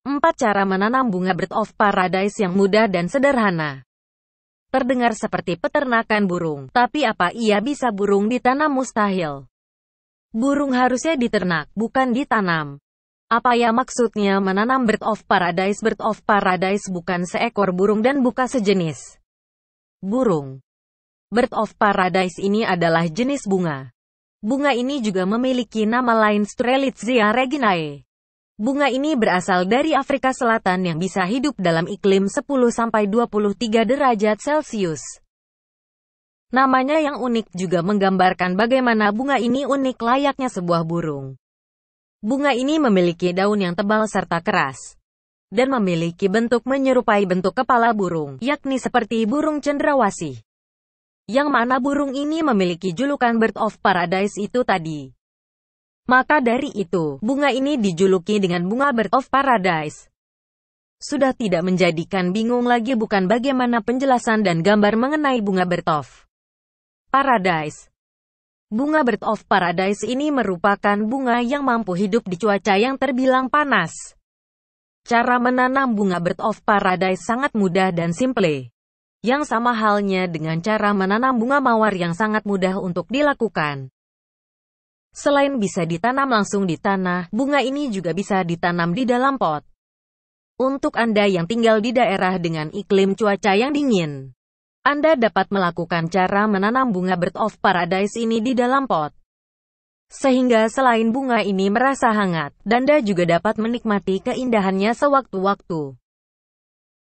4. Cara menanam bunga bird of paradise yang mudah dan sederhana. Terdengar seperti peternakan burung, tapi apa ia bisa burung ditanam mustahil? Burung harusnya diternak, bukan ditanam. Apa ya maksudnya menanam bird of paradise? Bird of paradise bukan seekor burung dan bukan sejenis burung. Bird of paradise ini adalah jenis bunga. Bunga ini juga memiliki nama lain Strelitzia reginae. Bunga ini berasal dari Afrika Selatan yang bisa hidup dalam iklim 10-23 derajat Celcius. Namanya yang unik juga menggambarkan bagaimana bunga ini unik layaknya sebuah burung. Bunga ini memiliki daun yang tebal serta keras dan memiliki bentuk menyerupai bentuk kepala burung, yakni seperti burung cendrawasih. Yang mana burung ini memiliki julukan Bird of Paradise itu tadi. Maka dari itu, bunga ini dijuluki dengan bunga bird of paradise. Sudah tidak menjadikan bingung lagi bukan bagaimana penjelasan dan gambar mengenai bunga bird of paradise. Bunga bird of paradise ini merupakan bunga yang mampu hidup di cuaca yang terbilang panas. Cara menanam bunga bird of paradise sangat mudah dan simple. Yang sama halnya dengan cara menanam bunga mawar yang sangat mudah untuk dilakukan. Selain bisa ditanam langsung di tanah, bunga ini juga bisa ditanam di dalam pot. Untuk Anda yang tinggal di daerah dengan iklim cuaca yang dingin, Anda dapat melakukan cara menanam bunga Bird of Paradise ini di dalam pot. Sehingga selain bunga ini merasa hangat, Anda juga dapat menikmati keindahannya sewaktu-waktu.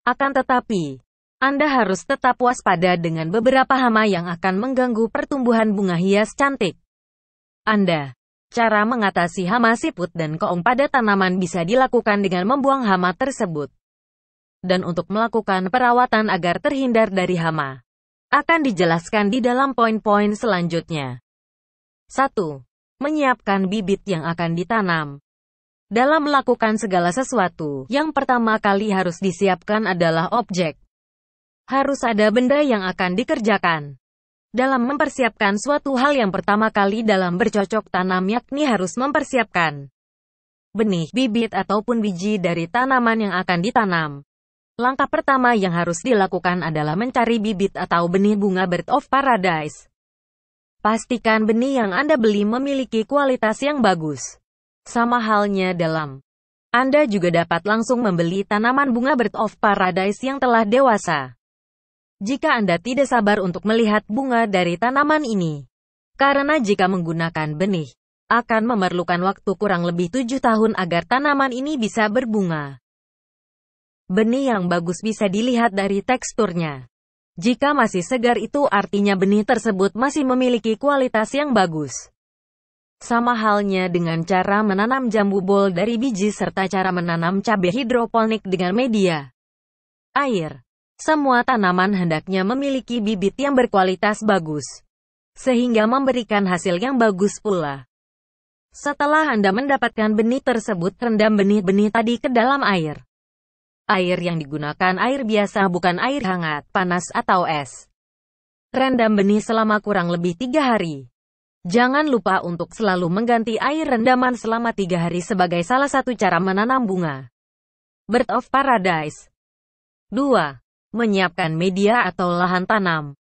Akan tetapi, Anda harus tetap waspada dengan beberapa hama yang akan mengganggu pertumbuhan bunga hias cantik. Anda. Cara mengatasi hama siput dan koong pada tanaman bisa dilakukan dengan membuang hama tersebut. Dan untuk melakukan perawatan agar terhindar dari hama, akan dijelaskan di dalam poin-poin selanjutnya. 1. Menyiapkan bibit yang akan ditanam. Dalam melakukan segala sesuatu, yang pertama kali harus disiapkan adalah objek. Harus ada benda yang akan dikerjakan. Dalam mempersiapkan suatu hal yang pertama kali dalam bercocok tanam yakni harus mempersiapkan benih, bibit ataupun biji dari tanaman yang akan ditanam. Langkah pertama yang harus dilakukan adalah mencari bibit atau benih bunga bird of paradise. Pastikan benih yang Anda beli memiliki kualitas yang bagus. Sama halnya dalam anda juga dapat langsung membeli tanaman bunga Bird of Paradise yang telah dewasa jika Anda tidak sabar untuk melihat bunga dari tanaman ini. Karena jika menggunakan benih, akan memerlukan waktu kurang lebih tujuh tahun agar tanaman ini bisa berbunga. Benih yang bagus bisa dilihat dari teksturnya. Jika masih segar itu artinya benih tersebut masih memiliki kualitas yang bagus. Sama halnya dengan cara menanam jambu bol dari biji serta cara menanam cabai hidroponik dengan media air. Semua tanaman hendaknya memiliki bibit yang berkualitas bagus, sehingga memberikan hasil yang bagus pula. Setelah Anda mendapatkan benih tersebut, rendam benih-benih tadi ke dalam air. Air yang digunakan air biasa bukan air hangat, panas atau es. Rendam benih selama kurang lebih tiga hari. Jangan lupa untuk selalu mengganti air rendaman selama tiga hari sebagai salah satu cara menanam bunga. Bird of Paradise 2 menyiapkan media atau lahan tanam.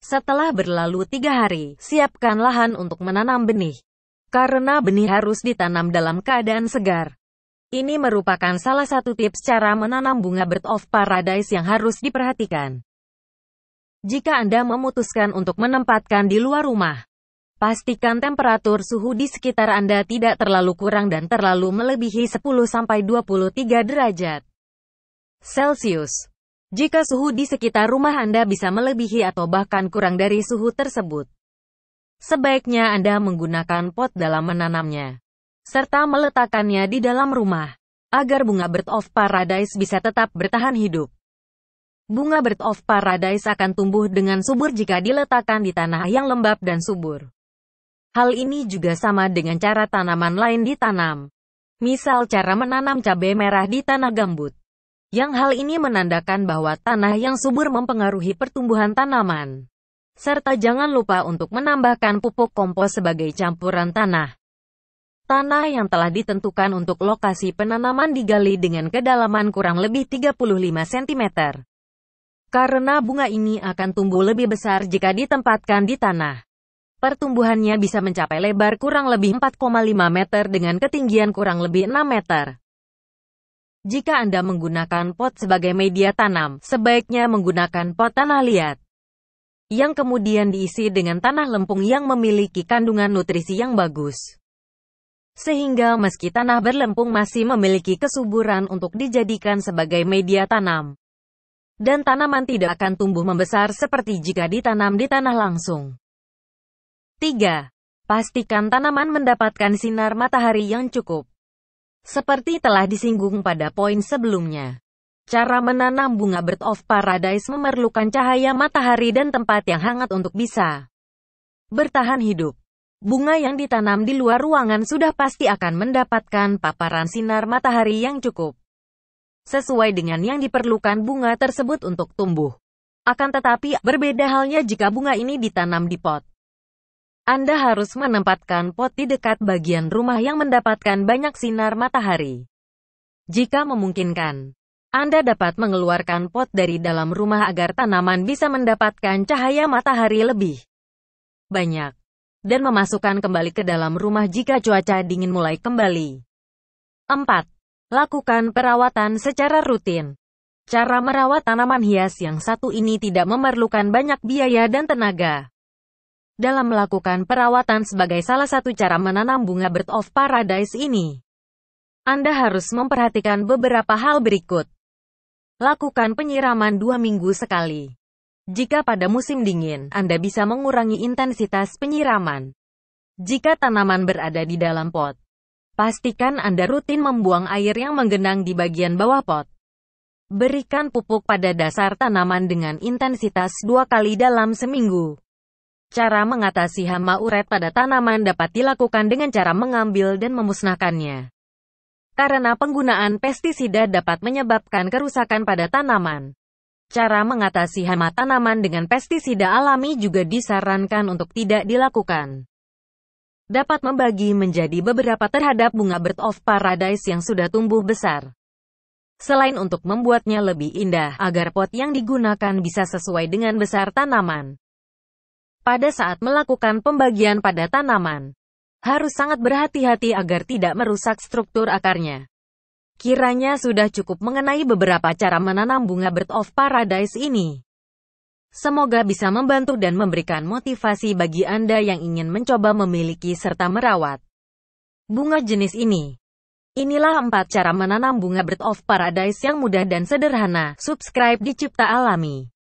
Setelah berlalu tiga hari, siapkan lahan untuk menanam benih. Karena benih harus ditanam dalam keadaan segar. Ini merupakan salah satu tips cara menanam bunga bird of paradise yang harus diperhatikan. Jika Anda memutuskan untuk menempatkan di luar rumah, pastikan temperatur suhu di sekitar Anda tidak terlalu kurang dan terlalu melebihi 10-23 derajat Celcius. Jika suhu di sekitar rumah Anda bisa melebihi atau bahkan kurang dari suhu tersebut, sebaiknya Anda menggunakan pot dalam menanamnya, serta meletakkannya di dalam rumah, agar bunga bird of paradise bisa tetap bertahan hidup. Bunga bird of paradise akan tumbuh dengan subur jika diletakkan di tanah yang lembab dan subur. Hal ini juga sama dengan cara tanaman lain ditanam. Misal cara menanam cabai merah di tanah gambut yang hal ini menandakan bahwa tanah yang subur mempengaruhi pertumbuhan tanaman. Serta jangan lupa untuk menambahkan pupuk kompos sebagai campuran tanah. Tanah yang telah ditentukan untuk lokasi penanaman digali dengan kedalaman kurang lebih 35 cm. Karena bunga ini akan tumbuh lebih besar jika ditempatkan di tanah. Pertumbuhannya bisa mencapai lebar kurang lebih 4,5 meter dengan ketinggian kurang lebih 6 meter. Jika Anda menggunakan pot sebagai media tanam, sebaiknya menggunakan pot tanah liat yang kemudian diisi dengan tanah lempung yang memiliki kandungan nutrisi yang bagus. Sehingga meski tanah berlempung masih memiliki kesuburan untuk dijadikan sebagai media tanam, dan tanaman tidak akan tumbuh membesar seperti jika ditanam di tanah langsung. 3. Pastikan tanaman mendapatkan sinar matahari yang cukup. Seperti telah disinggung pada poin sebelumnya, cara menanam bunga bird of paradise memerlukan cahaya matahari dan tempat yang hangat untuk bisa bertahan hidup. Bunga yang ditanam di luar ruangan sudah pasti akan mendapatkan paparan sinar matahari yang cukup sesuai dengan yang diperlukan bunga tersebut untuk tumbuh. Akan tetapi, berbeda halnya jika bunga ini ditanam di pot. Anda harus menempatkan pot di dekat bagian rumah yang mendapatkan banyak sinar matahari. Jika memungkinkan, Anda dapat mengeluarkan pot dari dalam rumah agar tanaman bisa mendapatkan cahaya matahari lebih banyak dan memasukkan kembali ke dalam rumah jika cuaca dingin mulai kembali. 4. Lakukan perawatan secara rutin. Cara merawat tanaman hias yang satu ini tidak memerlukan banyak biaya dan tenaga dalam melakukan perawatan sebagai salah satu cara menanam bunga Bird of Paradise ini. Anda harus memperhatikan beberapa hal berikut. Lakukan penyiraman dua minggu sekali. Jika pada musim dingin, Anda bisa mengurangi intensitas penyiraman. Jika tanaman berada di dalam pot, pastikan Anda rutin membuang air yang menggenang di bagian bawah pot. Berikan pupuk pada dasar tanaman dengan intensitas dua kali dalam seminggu. Cara mengatasi hama uret pada tanaman dapat dilakukan dengan cara mengambil dan memusnahkannya. Karena penggunaan pestisida dapat menyebabkan kerusakan pada tanaman. Cara mengatasi hama tanaman dengan pestisida alami juga disarankan untuk tidak dilakukan. Dapat membagi menjadi beberapa terhadap bunga bird of paradise yang sudah tumbuh besar. Selain untuk membuatnya lebih indah, agar pot yang digunakan bisa sesuai dengan besar tanaman. Pada saat melakukan pembagian pada tanaman, harus sangat berhati-hati agar tidak merusak struktur akarnya. Kiranya sudah cukup mengenai beberapa cara menanam bunga Bird of Paradise ini. Semoga bisa membantu dan memberikan motivasi bagi Anda yang ingin mencoba memiliki serta merawat bunga jenis ini. Inilah empat cara menanam bunga Bird of Paradise yang mudah dan sederhana. Subscribe di Cipta Alami.